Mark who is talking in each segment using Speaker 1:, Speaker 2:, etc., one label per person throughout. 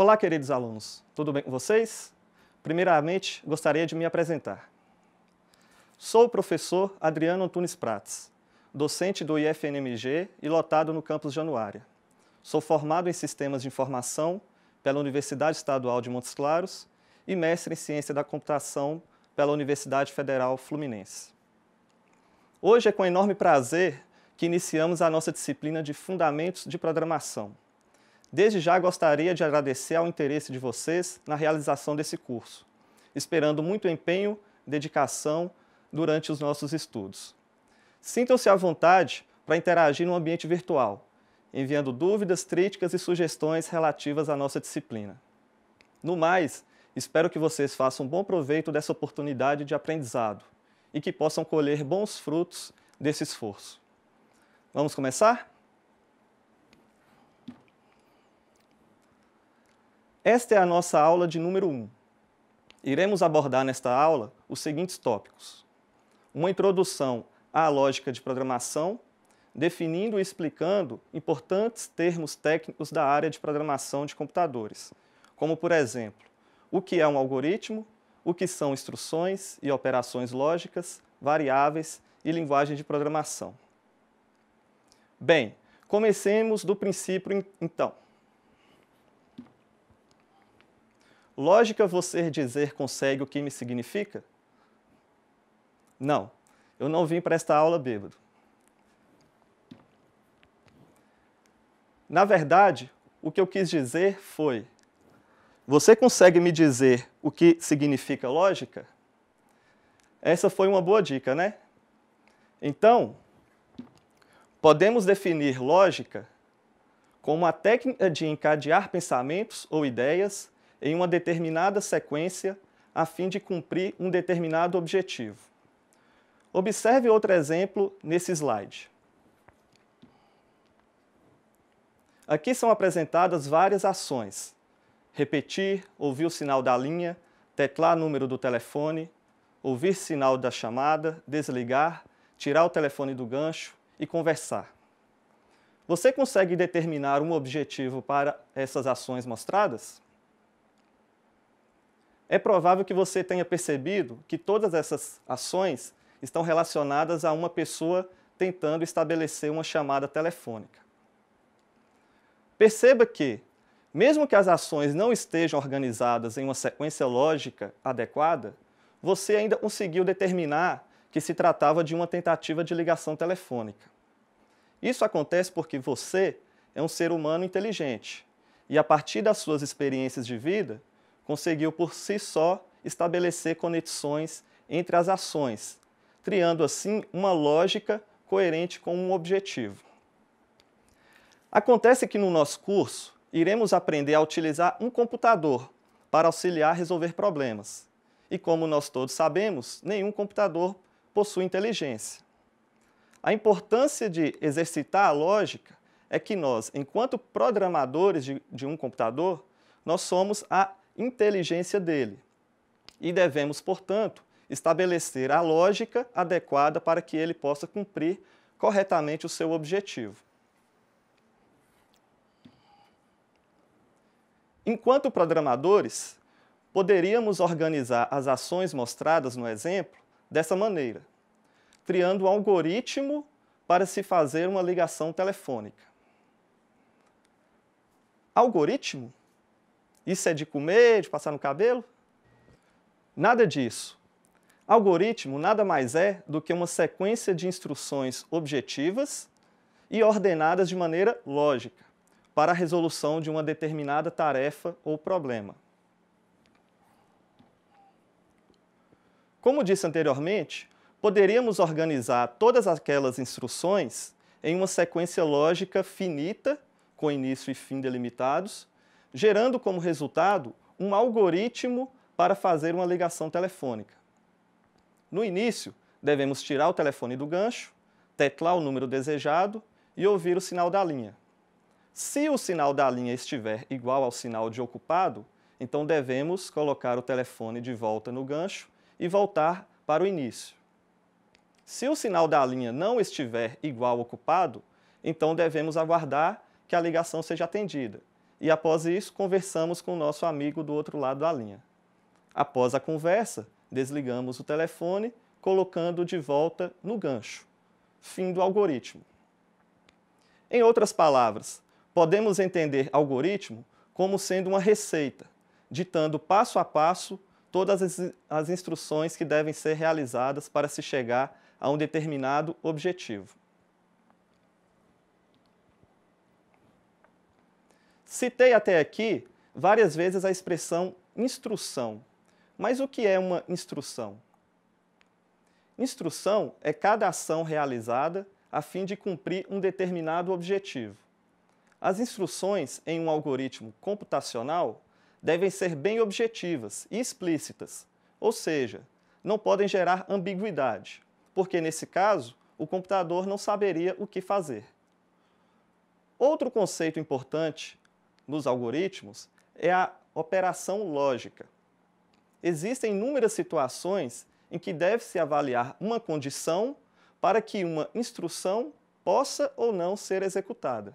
Speaker 1: Olá, queridos alunos, tudo bem com vocês? Primeiramente, gostaria de me apresentar. Sou o professor Adriano Antunes Prates, docente do IFNMG e lotado no campus Januária. Sou formado em Sistemas de Informação pela Universidade Estadual de Montes Claros e mestre em Ciência da Computação pela Universidade Federal Fluminense. Hoje é com enorme prazer que iniciamos a nossa disciplina de Fundamentos de Programação Desde já gostaria de agradecer ao interesse de vocês na realização desse curso, esperando muito empenho, dedicação durante os nossos estudos. Sintam-se à vontade para interagir no ambiente virtual, enviando dúvidas, críticas e sugestões relativas à nossa disciplina. No mais, espero que vocês façam bom proveito dessa oportunidade de aprendizado e que possam colher bons frutos desse esforço. Vamos começar? Esta é a nossa aula de número 1. Um. Iremos abordar nesta aula os seguintes tópicos. Uma introdução à lógica de programação, definindo e explicando importantes termos técnicos da área de programação de computadores, como, por exemplo, o que é um algoritmo, o que são instruções e operações lógicas, variáveis e linguagem de programação. Bem, comecemos do princípio então. lógica você dizer consegue o que me significa? Não, eu não vim para esta aula bêbado. Na verdade, o que eu quis dizer foi: você consegue me dizer o que significa lógica? Essa foi uma boa dica, né? Então, podemos definir lógica como a técnica de encadear pensamentos ou ideias em uma determinada sequência a fim de cumprir um determinado objetivo. Observe outro exemplo nesse slide. Aqui são apresentadas várias ações. Repetir, ouvir o sinal da linha, teclar número do telefone, ouvir sinal da chamada, desligar, tirar o telefone do gancho e conversar. Você consegue determinar um objetivo para essas ações mostradas? É provável que você tenha percebido que todas essas ações estão relacionadas a uma pessoa tentando estabelecer uma chamada telefônica. Perceba que, mesmo que as ações não estejam organizadas em uma sequência lógica adequada, você ainda conseguiu determinar que se tratava de uma tentativa de ligação telefônica. Isso acontece porque você é um ser humano inteligente e, a partir das suas experiências de vida, conseguiu por si só estabelecer conexões entre as ações, criando assim uma lógica coerente com um objetivo. Acontece que no nosso curso iremos aprender a utilizar um computador para auxiliar a resolver problemas. E como nós todos sabemos, nenhum computador possui inteligência. A importância de exercitar a lógica é que nós, enquanto programadores de, de um computador, nós somos a inteligência dele. E devemos, portanto, estabelecer a lógica adequada para que ele possa cumprir corretamente o seu objetivo. Enquanto programadores, poderíamos organizar as ações mostradas no exemplo dessa maneira, criando um algoritmo para se fazer uma ligação telefônica. Algoritmo? Isso é de comer, de passar no cabelo? Nada disso. Algoritmo nada mais é do que uma sequência de instruções objetivas e ordenadas de maneira lógica para a resolução de uma determinada tarefa ou problema. Como disse anteriormente, poderíamos organizar todas aquelas instruções em uma sequência lógica finita, com início e fim delimitados, gerando como resultado um algoritmo para fazer uma ligação telefônica. No início, devemos tirar o telefone do gancho, teclar o número desejado e ouvir o sinal da linha. Se o sinal da linha estiver igual ao sinal de ocupado, então devemos colocar o telefone de volta no gancho e voltar para o início. Se o sinal da linha não estiver igual ao ocupado, então devemos aguardar que a ligação seja atendida e após isso conversamos com o nosso amigo do outro lado da linha. Após a conversa, desligamos o telefone, colocando de volta no gancho. Fim do algoritmo. Em outras palavras, podemos entender algoritmo como sendo uma receita, ditando passo a passo todas as instruções que devem ser realizadas para se chegar a um determinado objetivo. Citei até aqui várias vezes a expressão instrução. Mas o que é uma instrução? Instrução é cada ação realizada a fim de cumprir um determinado objetivo. As instruções em um algoritmo computacional devem ser bem objetivas e explícitas, ou seja, não podem gerar ambiguidade, porque nesse caso o computador não saberia o que fazer. Outro conceito importante nos algoritmos é a operação lógica. Existem inúmeras situações em que deve-se avaliar uma condição para que uma instrução possa ou não ser executada.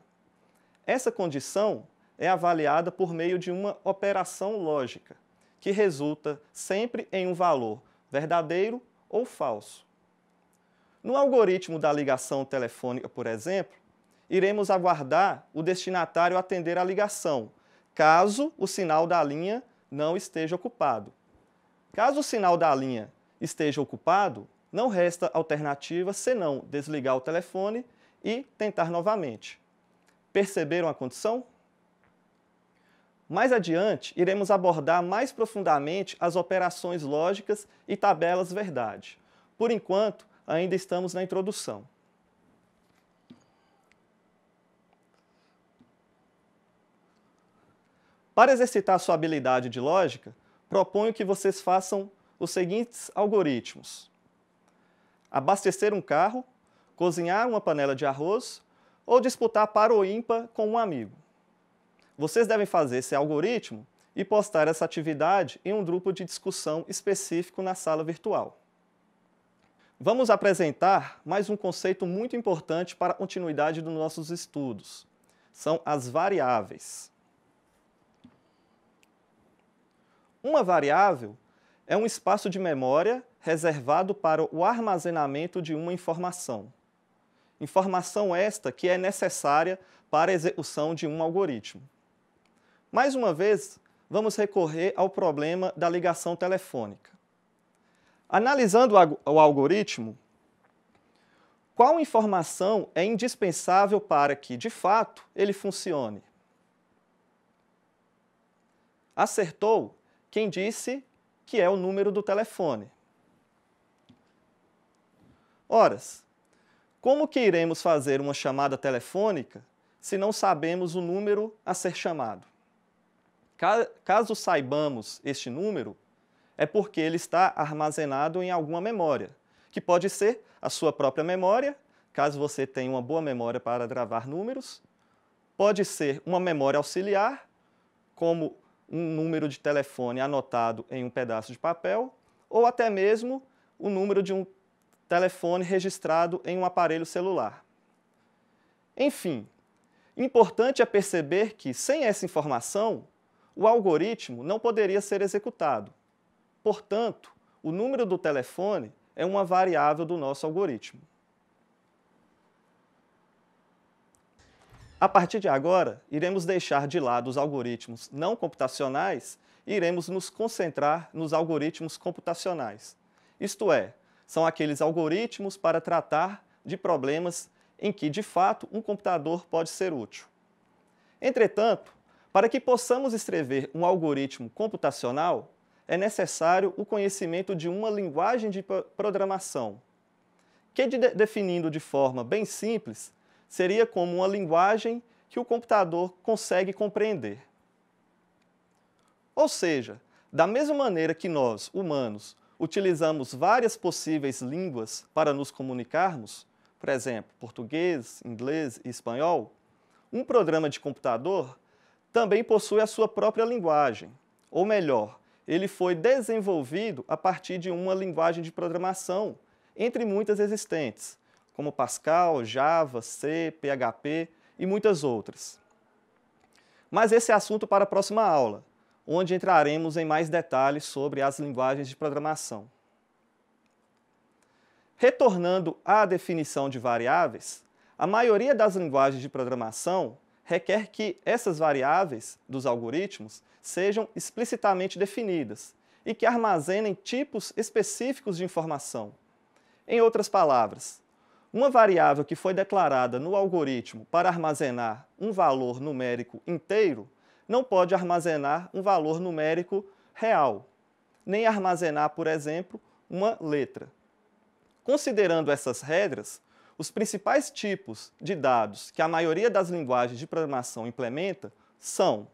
Speaker 1: Essa condição é avaliada por meio de uma operação lógica, que resulta sempre em um valor verdadeiro ou falso. No algoritmo da ligação telefônica, por exemplo, iremos aguardar o destinatário atender a ligação, caso o sinal da linha não esteja ocupado. Caso o sinal da linha esteja ocupado, não resta alternativa senão desligar o telefone e tentar novamente. Perceberam a condição? Mais adiante, iremos abordar mais profundamente as operações lógicas e tabelas verdade. Por enquanto, ainda estamos na introdução. Para exercitar sua habilidade de lógica, proponho que vocês façam os seguintes algoritmos. Abastecer um carro, cozinhar uma panela de arroz ou disputar para ou ímpar com um amigo. Vocês devem fazer esse algoritmo e postar essa atividade em um grupo de discussão específico na sala virtual. Vamos apresentar mais um conceito muito importante para a continuidade dos nossos estudos. São as variáveis. Uma variável é um espaço de memória reservado para o armazenamento de uma informação. Informação esta que é necessária para a execução de um algoritmo. Mais uma vez, vamos recorrer ao problema da ligação telefônica. Analisando o algoritmo, qual informação é indispensável para que, de fato, ele funcione? Acertou? quem disse que é o número do telefone. Ora, como que iremos fazer uma chamada telefônica se não sabemos o número a ser chamado? Caso saibamos este número, é porque ele está armazenado em alguma memória, que pode ser a sua própria memória, caso você tenha uma boa memória para gravar números, pode ser uma memória auxiliar, como um número de telefone anotado em um pedaço de papel ou até mesmo o número de um telefone registrado em um aparelho celular. Enfim, importante é perceber que, sem essa informação, o algoritmo não poderia ser executado. Portanto, o número do telefone é uma variável do nosso algoritmo. A partir de agora, iremos deixar de lado os algoritmos não computacionais e iremos nos concentrar nos algoritmos computacionais. Isto é, são aqueles algoritmos para tratar de problemas em que, de fato, um computador pode ser útil. Entretanto, para que possamos escrever um algoritmo computacional, é necessário o conhecimento de uma linguagem de programação, que, definindo de forma bem simples, seria como uma linguagem que o computador consegue compreender. Ou seja, da mesma maneira que nós, humanos, utilizamos várias possíveis línguas para nos comunicarmos, por exemplo, português, inglês e espanhol, um programa de computador também possui a sua própria linguagem, ou melhor, ele foi desenvolvido a partir de uma linguagem de programação, entre muitas existentes, como Pascal, Java, C, PHP e muitas outras. Mas esse é assunto para a próxima aula, onde entraremos em mais detalhes sobre as linguagens de programação. Retornando à definição de variáveis, a maioria das linguagens de programação requer que essas variáveis dos algoritmos sejam explicitamente definidas e que armazenem tipos específicos de informação. Em outras palavras, uma variável que foi declarada no algoritmo para armazenar um valor numérico inteiro não pode armazenar um valor numérico real, nem armazenar, por exemplo, uma letra. Considerando essas regras, os principais tipos de dados que a maioria das linguagens de programação implementa são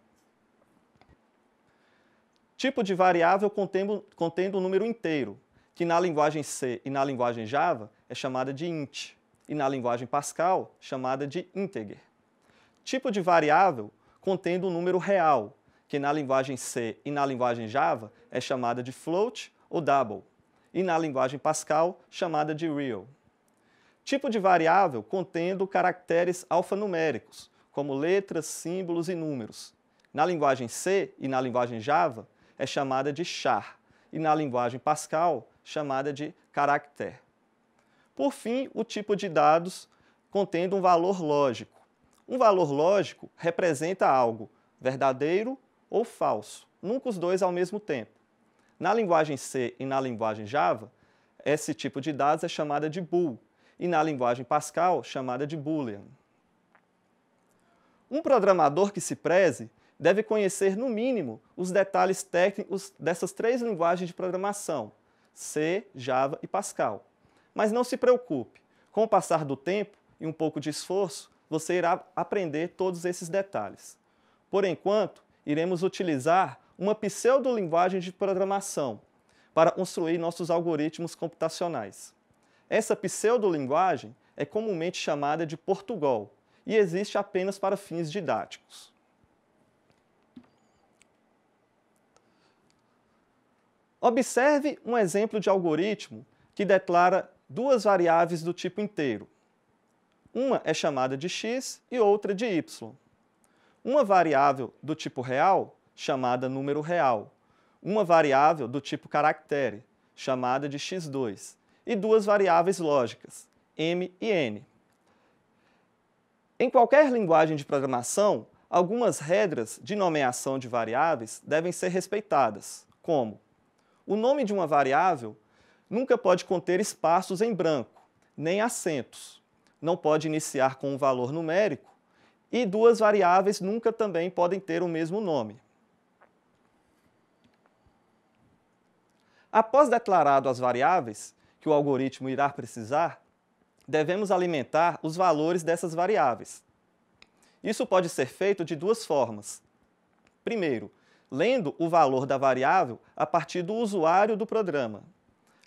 Speaker 1: tipo de variável contendo, contendo um número inteiro, que na linguagem C e na linguagem Java é chamada de int e na linguagem Pascal chamada de integer. Tipo de variável contendo um número real, que na linguagem C e na linguagem Java é chamada de float ou double, e na linguagem Pascal chamada de real. Tipo de variável contendo caracteres alfanuméricos, como letras, símbolos e números. Na linguagem C e na linguagem Java é chamada de char, e na linguagem Pascal chamada de caractere. Por fim, o tipo de dados contendo um valor lógico. Um valor lógico representa algo verdadeiro ou falso, nunca os dois ao mesmo tempo. Na linguagem C e na linguagem Java, esse tipo de dados é chamada de bool, e na linguagem Pascal, chamada de boolean. Um programador que se preze deve conhecer, no mínimo, os detalhes técnicos dessas três linguagens de programação, C, Java e Pascal. Mas não se preocupe, com o passar do tempo e um pouco de esforço, você irá aprender todos esses detalhes. Por enquanto, iremos utilizar uma pseudolinguagem de programação para construir nossos algoritmos computacionais. Essa pseudolinguagem é comumente chamada de Portugal e existe apenas para fins didáticos. Observe um exemplo de algoritmo que declara duas variáveis do tipo inteiro. Uma é chamada de x e outra de y. Uma variável do tipo real, chamada número real. Uma variável do tipo caractere, chamada de x2. E duas variáveis lógicas, m e n. Em qualquer linguagem de programação, algumas regras de nomeação de variáveis devem ser respeitadas, como o nome de uma variável Nunca pode conter espaços em branco, nem acentos. Não pode iniciar com um valor numérico e duas variáveis nunca também podem ter o mesmo nome. Após declarado as variáveis que o algoritmo irá precisar, devemos alimentar os valores dessas variáveis. Isso pode ser feito de duas formas. Primeiro, lendo o valor da variável a partir do usuário do programa.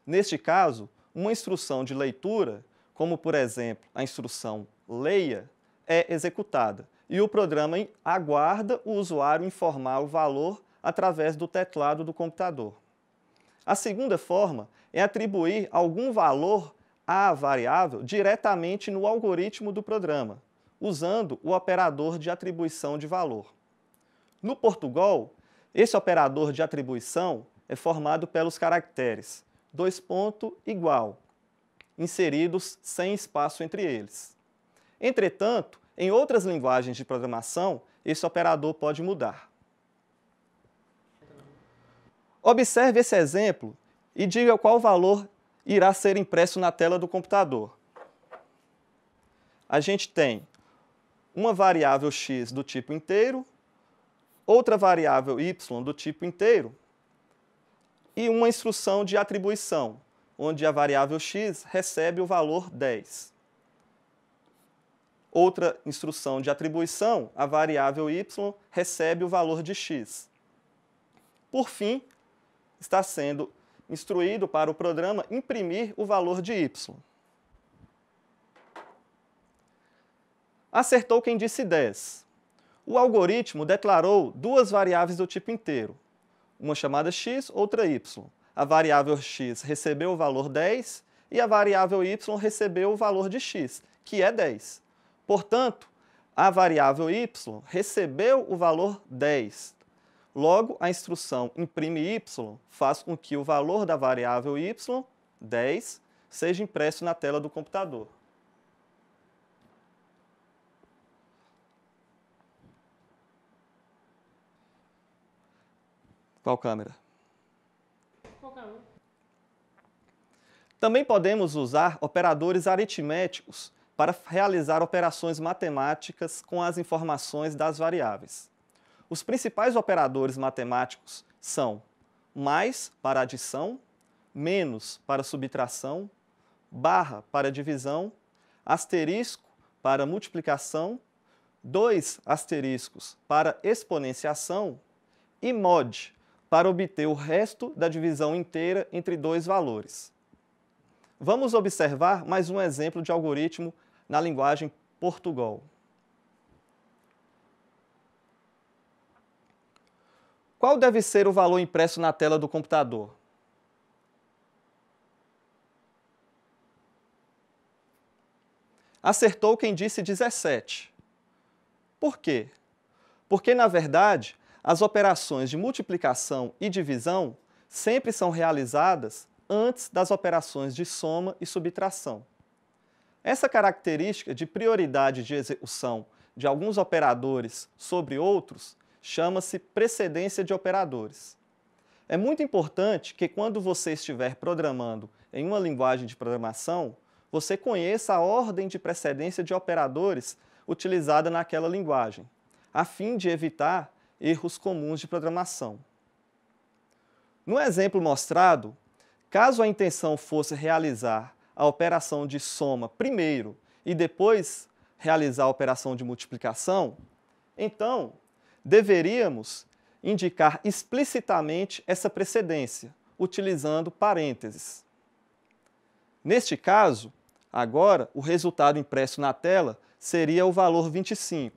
Speaker 1: Neste caso, uma instrução de leitura, como por exemplo a instrução leia, é executada e o programa aguarda o usuário informar o valor através do teclado do computador. A segunda forma é atribuir algum valor à variável diretamente no algoritmo do programa, usando o operador de atribuição de valor. No Portugal, esse operador de atribuição é formado pelos caracteres dois pontos igual, inseridos sem espaço entre eles. Entretanto, em outras linguagens de programação, esse operador pode mudar. Observe esse exemplo e diga qual valor irá ser impresso na tela do computador. A gente tem uma variável x do tipo inteiro, outra variável y do tipo inteiro e uma instrução de atribuição, onde a variável x recebe o valor 10. Outra instrução de atribuição, a variável y recebe o valor de x. Por fim, está sendo instruído para o programa imprimir o valor de y. Acertou quem disse 10. O algoritmo declarou duas variáveis do tipo inteiro, uma chamada x, outra y. A variável x recebeu o valor 10 e a variável y recebeu o valor de x, que é 10. Portanto, a variável y recebeu o valor 10. Logo, a instrução imprime y faz com que o valor da variável y, 10, seja impresso na tela do computador. Qual câmera? Também podemos usar operadores aritméticos para realizar operações matemáticas com as informações das variáveis. Os principais operadores matemáticos são mais para adição, menos para subtração, barra para divisão, asterisco para multiplicação, dois asteriscos para exponenciação e mod para obter o resto da divisão inteira entre dois valores. Vamos observar mais um exemplo de algoritmo na linguagem Portugal. Qual deve ser o valor impresso na tela do computador? Acertou quem disse 17. Por quê? Porque, na verdade, as operações de multiplicação e divisão sempre são realizadas antes das operações de soma e subtração. Essa característica de prioridade de execução de alguns operadores sobre outros chama-se precedência de operadores. É muito importante que quando você estiver programando em uma linguagem de programação, você conheça a ordem de precedência de operadores utilizada naquela linguagem, a fim de evitar erros comuns de programação. No exemplo mostrado, caso a intenção fosse realizar a operação de soma primeiro e depois realizar a operação de multiplicação, então deveríamos indicar explicitamente essa precedência, utilizando parênteses. Neste caso, agora o resultado impresso na tela seria o valor 25,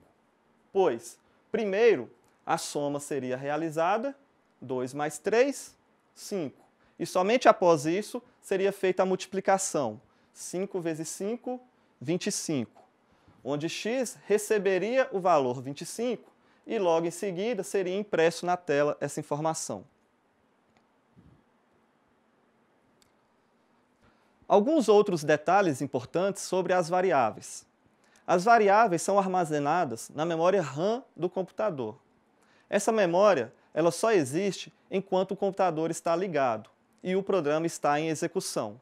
Speaker 1: pois, primeiro, a soma seria realizada, 2 mais 3, 5. E somente após isso seria feita a multiplicação, 5 vezes 5, 25, onde x receberia o valor 25 e logo em seguida seria impresso na tela essa informação. Alguns outros detalhes importantes sobre as variáveis. As variáveis são armazenadas na memória RAM do computador. Essa memória ela só existe enquanto o computador está ligado e o programa está em execução.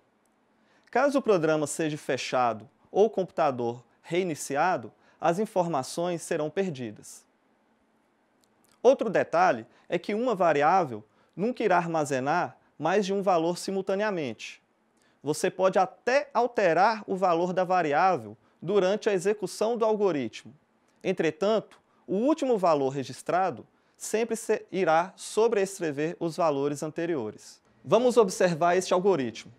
Speaker 1: Caso o programa seja fechado ou o computador reiniciado, as informações serão perdidas. Outro detalhe é que uma variável nunca irá armazenar mais de um valor simultaneamente. Você pode até alterar o valor da variável durante a execução do algoritmo. Entretanto, o último valor registrado sempre irá sobreescrever os valores anteriores. Vamos observar este algoritmo.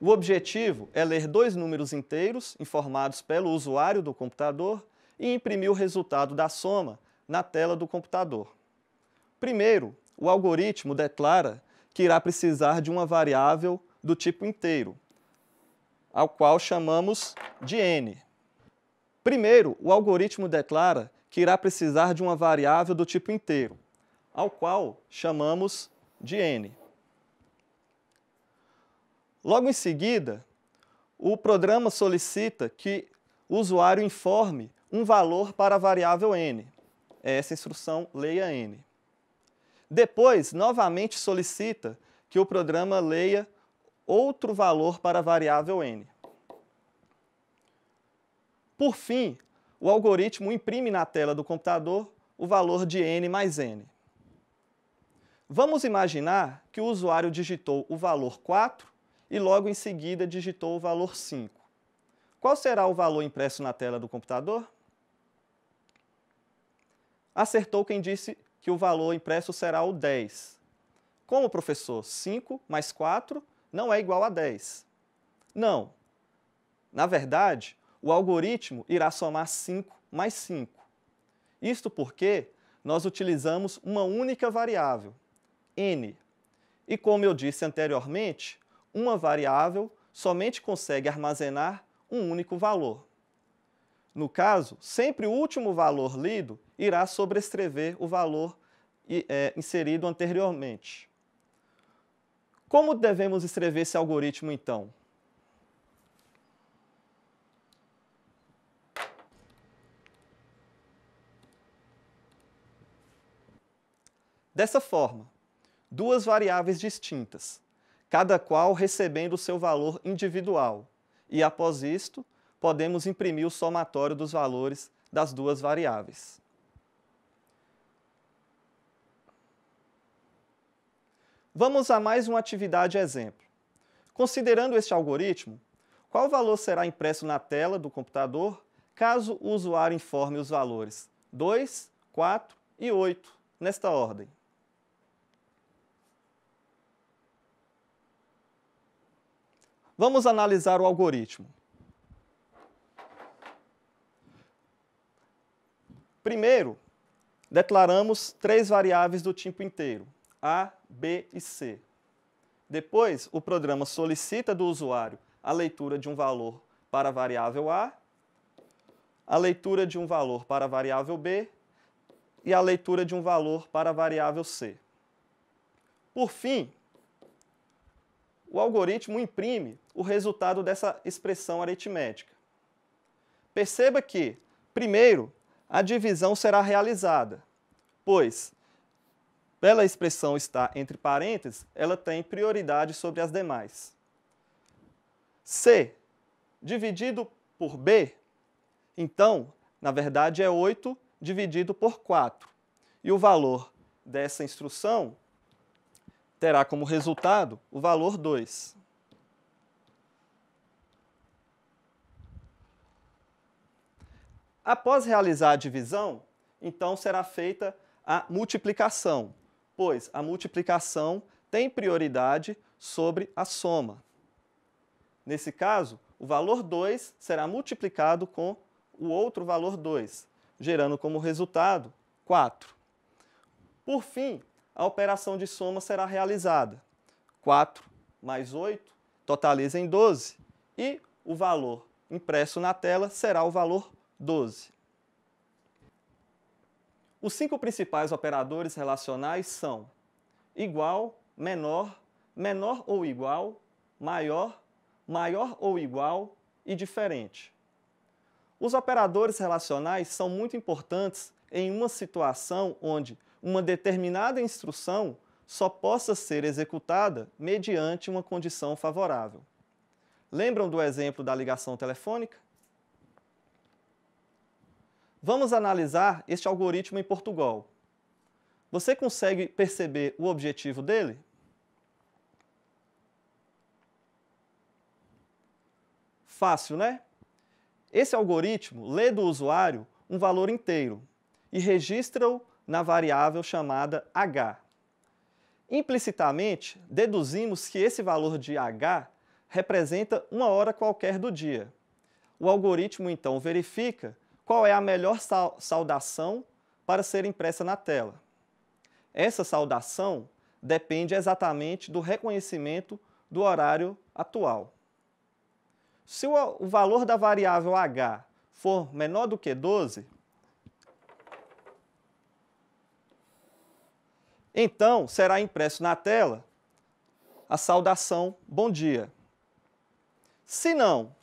Speaker 1: O objetivo é ler dois números inteiros, informados pelo usuário do computador, e imprimir o resultado da soma na tela do computador. Primeiro, o algoritmo declara que irá precisar de uma variável do tipo inteiro, ao qual chamamos de n. Primeiro, o algoritmo declara que irá precisar de uma variável do tipo inteiro, ao qual chamamos de n. Logo em seguida, o programa solicita que o usuário informe um valor para a variável n. É essa instrução leia n. Depois, novamente solicita que o programa leia outro valor para a variável n. Por fim, o algoritmo imprime na tela do computador o valor de n mais n. Vamos imaginar que o usuário digitou o valor 4 e logo em seguida digitou o valor 5. Qual será o valor impresso na tela do computador? Acertou quem disse que o valor impresso será o 10. Como, professor, 5 mais 4 não é igual a 10? Não. Na verdade, o algoritmo irá somar 5 mais 5. Isto porque nós utilizamos uma única variável, n. E como eu disse anteriormente, uma variável somente consegue armazenar um único valor. No caso, sempre o último valor lido irá sobrescrever o valor é, inserido anteriormente. Como devemos escrever esse algoritmo, então? Dessa forma, duas variáveis distintas, cada qual recebendo o seu valor individual, e após isto, podemos imprimir o somatório dos valores das duas variáveis. Vamos a mais uma atividade exemplo. Considerando este algoritmo, qual valor será impresso na tela do computador caso o usuário informe os valores 2, 4 e 8, nesta ordem? Vamos analisar o algoritmo. Primeiro, declaramos três variáveis do tipo inteiro, A, B e C. Depois, o programa solicita do usuário a leitura de um valor para a variável A, a leitura de um valor para a variável B e a leitura de um valor para a variável C. Por fim, o algoritmo imprime o resultado dessa expressão aritmética. Perceba que, primeiro, a divisão será realizada, pois, pela expressão estar entre parênteses, ela tem prioridade sobre as demais. C dividido por B, então, na verdade, é 8 dividido por 4. E o valor dessa instrução terá como resultado o valor 2. Após realizar a divisão, então será feita a multiplicação, pois a multiplicação tem prioridade sobre a soma. Nesse caso, o valor 2 será multiplicado com o outro valor 2, gerando como resultado 4. Por fim, a operação de soma será realizada. 4 mais 8 totaliza em 12 e o valor impresso na tela será o valor 12. Os cinco principais operadores relacionais são igual, menor, menor ou igual, maior, maior ou igual e diferente. Os operadores relacionais são muito importantes em uma situação onde uma determinada instrução só possa ser executada mediante uma condição favorável. Lembram do exemplo da ligação telefônica? Vamos analisar este algoritmo em Portugal. Você consegue perceber o objetivo dele? Fácil, né? Esse algoritmo lê do usuário um valor inteiro e registra-o na variável chamada h. Implicitamente, deduzimos que esse valor de h representa uma hora qualquer do dia. O algoritmo então verifica qual é a melhor saudação para ser impressa na tela. Essa saudação depende exatamente do reconhecimento do horário atual. Se o valor da variável h for menor do que 12, então será impresso na tela a saudação bom dia. Se não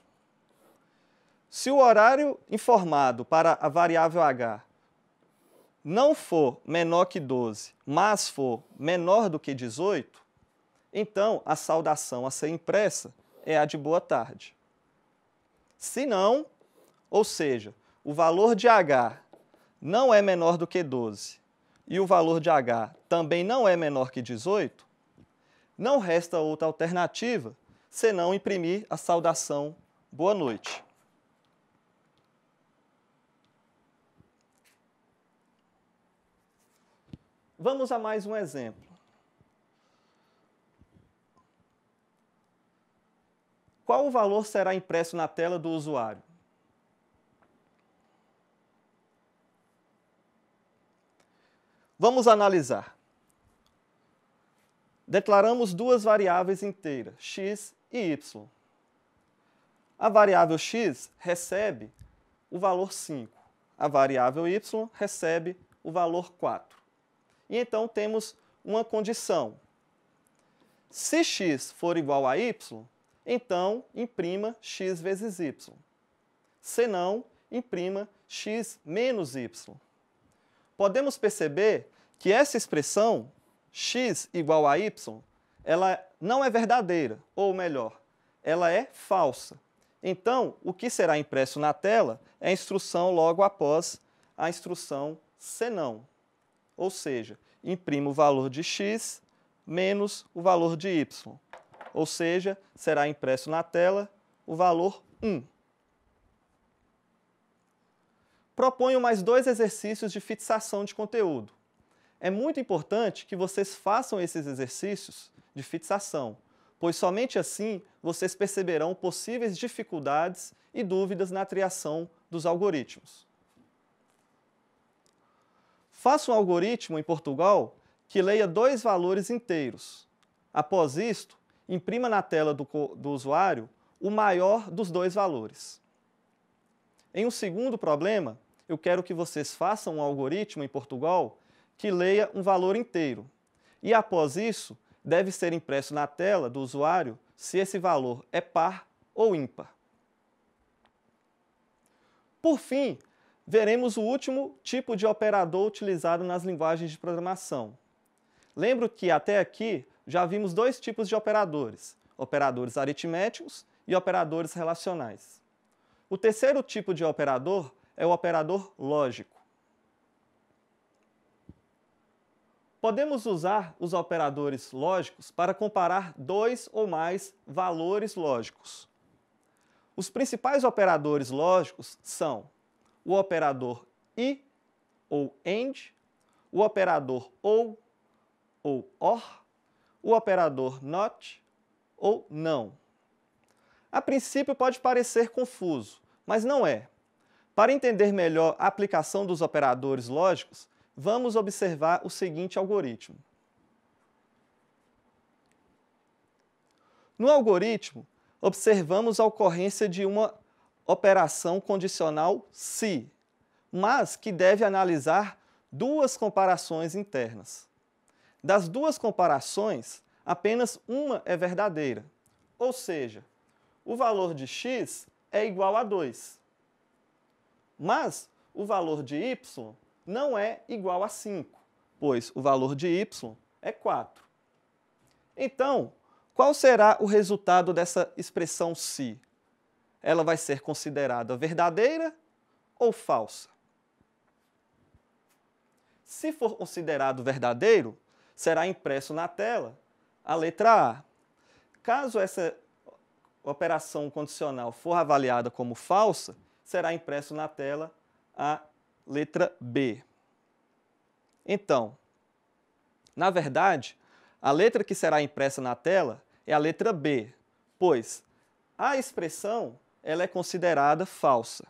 Speaker 1: se o horário informado para a variável h não for menor que 12, mas for menor do que 18, então a saudação a ser impressa é a de boa tarde. Se não, ou seja, o valor de h não é menor do que 12 e o valor de h também não é menor que 18, não resta outra alternativa senão imprimir a saudação boa noite. Vamos a mais um exemplo. Qual o valor será impresso na tela do usuário? Vamos analisar. Declaramos duas variáveis inteiras, x e y. A variável x recebe o valor 5. A variável y recebe o valor 4. E então temos uma condição. Se x for igual a y, então imprima x vezes y. Se não, imprima x menos y. Podemos perceber que essa expressão, x igual a y, ela não é verdadeira, ou melhor, ela é falsa. Então, o que será impresso na tela é a instrução logo após a instrução senão. Ou seja, imprimo o valor de x menos o valor de y. Ou seja, será impresso na tela o valor 1. Proponho mais dois exercícios de fixação de conteúdo. É muito importante que vocês façam esses exercícios de fixação, pois somente assim vocês perceberão possíveis dificuldades e dúvidas na criação dos algoritmos. Faça um algoritmo em Portugal que leia dois valores inteiros. Após isto, imprima na tela do, do usuário o maior dos dois valores. Em um segundo problema, eu quero que vocês façam um algoritmo em Portugal que leia um valor inteiro. E após isso, deve ser impresso na tela do usuário se esse valor é par ou ímpar. Por fim, veremos o último tipo de operador utilizado nas linguagens de programação. Lembro que até aqui já vimos dois tipos de operadores, operadores aritméticos e operadores relacionais. O terceiro tipo de operador é o operador lógico. Podemos usar os operadores lógicos para comparar dois ou mais valores lógicos. Os principais operadores lógicos são o operador i ou AND, o operador OU ou OR, o operador NOT ou NÃO. A princípio pode parecer confuso, mas não é. Para entender melhor a aplicação dos operadores lógicos, vamos observar o seguinte algoritmo. No algoritmo, observamos a ocorrência de uma operação condicional se, mas que deve analisar duas comparações internas. Das duas comparações, apenas uma é verdadeira, ou seja, o valor de x é igual a 2. Mas o valor de y não é igual a 5, pois o valor de y é 4. Então, qual será o resultado dessa expressão se? ela vai ser considerada verdadeira ou falsa. Se for considerado verdadeiro, será impresso na tela a letra A. Caso essa operação condicional for avaliada como falsa, será impresso na tela a letra B. Então, na verdade, a letra que será impressa na tela é a letra B, pois a expressão ela é considerada falsa.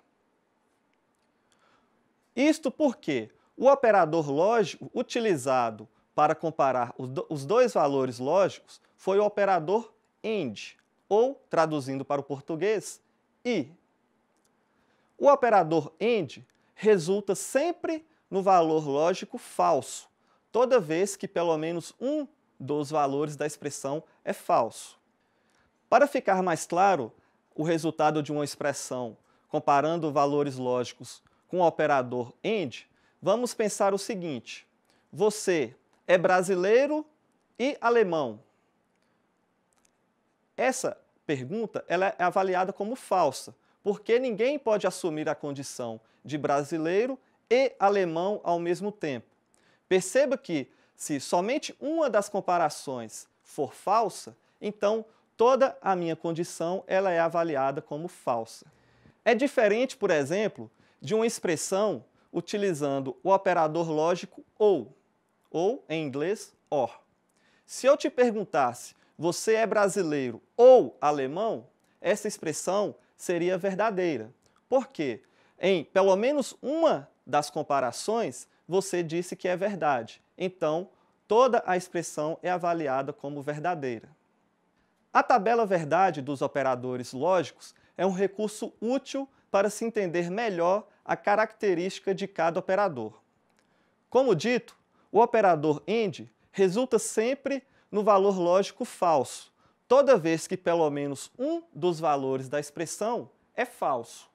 Speaker 1: Isto porque o operador lógico utilizado para comparar os dois valores lógicos foi o operador AND, ou, traduzindo para o português, I. O operador AND resulta sempre no valor lógico falso, toda vez que pelo menos um dos valores da expressão é falso. Para ficar mais claro, o resultado de uma expressão comparando valores lógicos com o operador AND, vamos pensar o seguinte: você é brasileiro e alemão. Essa pergunta ela é avaliada como falsa, porque ninguém pode assumir a condição de brasileiro e alemão ao mesmo tempo. Perceba que, se somente uma das comparações for falsa, então toda a minha condição ela é avaliada como falsa. É diferente, por exemplo, de uma expressão utilizando o operador lógico ou, ou em inglês, or. Se eu te perguntasse, você é brasileiro ou alemão, essa expressão seria verdadeira. Por quê? Em pelo menos uma das comparações, você disse que é verdade. Então, toda a expressão é avaliada como verdadeira. A tabela verdade dos operadores lógicos é um recurso útil para se entender melhor a característica de cada operador. Como dito, o operador AND resulta sempre no valor lógico falso, toda vez que pelo menos um dos valores da expressão é falso.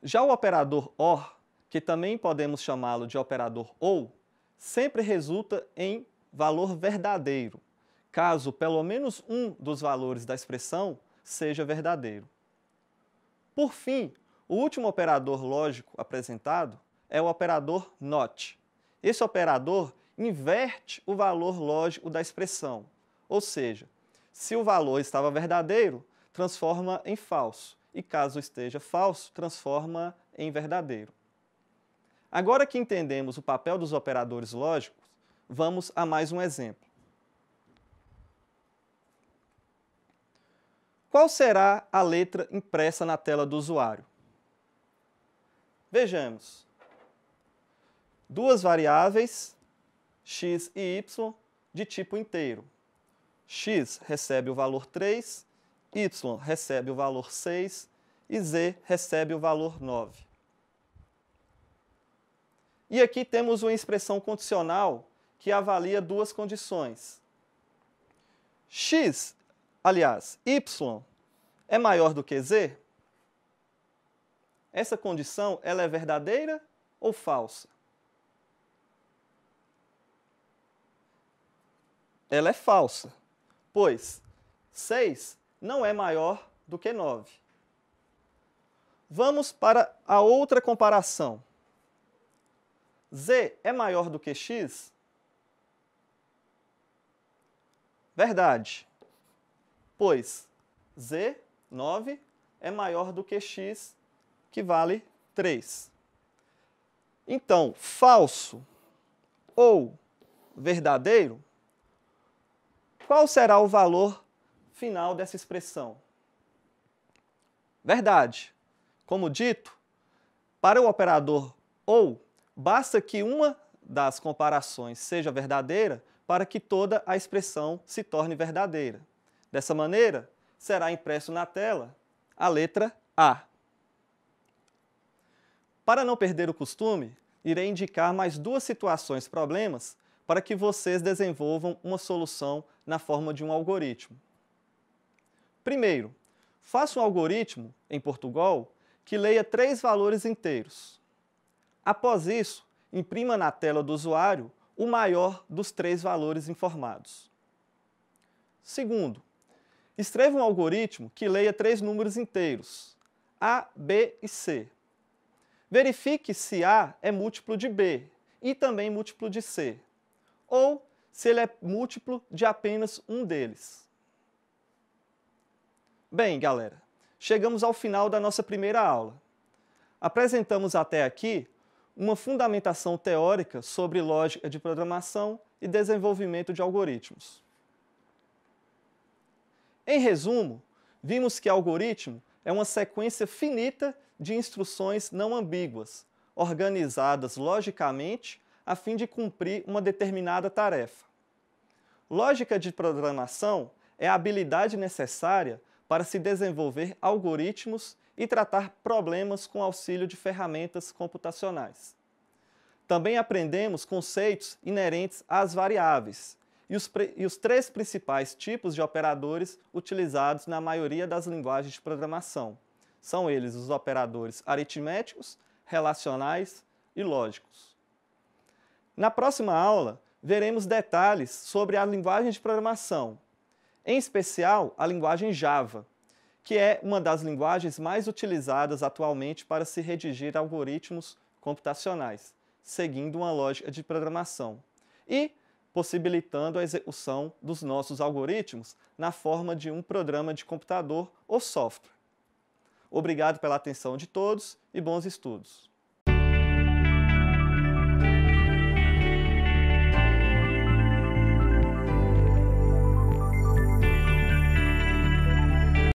Speaker 1: Já o operador OR, que também podemos chamá-lo de operador OU, sempre resulta em valor verdadeiro caso pelo menos um dos valores da expressão seja verdadeiro. Por fim, o último operador lógico apresentado é o operador NOT. Esse operador inverte o valor lógico da expressão, ou seja, se o valor estava verdadeiro, transforma em falso, e caso esteja falso, transforma em verdadeiro. Agora que entendemos o papel dos operadores lógicos, vamos a mais um exemplo. Qual será a letra impressa na tela do usuário? Vejamos. Duas variáveis, x e y, de tipo inteiro. x recebe o valor 3, y recebe o valor 6 e z recebe o valor 9. E aqui temos uma expressão condicional que avalia duas condições. x aliás, y é maior do que z, essa condição ela é verdadeira ou falsa? Ela é falsa, pois 6 não é maior do que 9. Vamos para a outra comparação. Z é maior do que x? Verdade pois z, 9, é maior do que x, que vale 3. Então, falso ou verdadeiro, qual será o valor final dessa expressão? Verdade. Como dito, para o operador ou, basta que uma das comparações seja verdadeira para que toda a expressão se torne verdadeira. Dessa maneira, será impresso na tela a letra A. Para não perder o costume, irei indicar mais duas situações problemas para que vocês desenvolvam uma solução na forma de um algoritmo. Primeiro, faça um algoritmo, em Portugal, que leia três valores inteiros. Após isso, imprima na tela do usuário o maior dos três valores informados. Segundo, Escreva um algoritmo que leia três números inteiros, A, B e C. Verifique se A é múltiplo de B e também múltiplo de C, ou se ele é múltiplo de apenas um deles. Bem, galera, chegamos ao final da nossa primeira aula. Apresentamos até aqui uma fundamentação teórica sobre lógica de programação e desenvolvimento de algoritmos. Em resumo, vimos que algoritmo é uma sequência finita de instruções não ambíguas, organizadas logicamente a fim de cumprir uma determinada tarefa. Lógica de programação é a habilidade necessária para se desenvolver algoritmos e tratar problemas com auxílio de ferramentas computacionais. Também aprendemos conceitos inerentes às variáveis, e os, e os três principais tipos de operadores utilizados na maioria das linguagens de programação. São eles os operadores aritméticos, relacionais e lógicos. Na próxima aula, veremos detalhes sobre a linguagem de programação, em especial a linguagem Java, que é uma das linguagens mais utilizadas atualmente para se redigir algoritmos computacionais, seguindo uma lógica de programação. E possibilitando a execução dos nossos algoritmos na forma de um programa de computador ou software. Obrigado pela atenção de todos e bons estudos.